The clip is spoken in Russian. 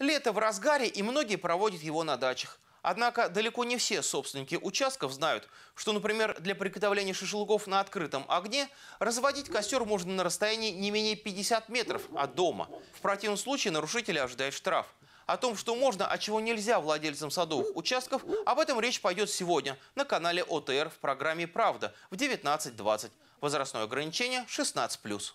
Лето в разгаре, и многие проводят его на дачах. Однако далеко не все собственники участков знают, что, например, для приготовления шашлыков на открытом огне разводить костер можно на расстоянии не менее 50 метров от дома. В противном случае нарушителя ожидает штраф. О том, что можно, а чего нельзя владельцам садовых участков, об этом речь пойдет сегодня на канале ОТР в программе «Правда» в 19.20. Возрастное ограничение 16+.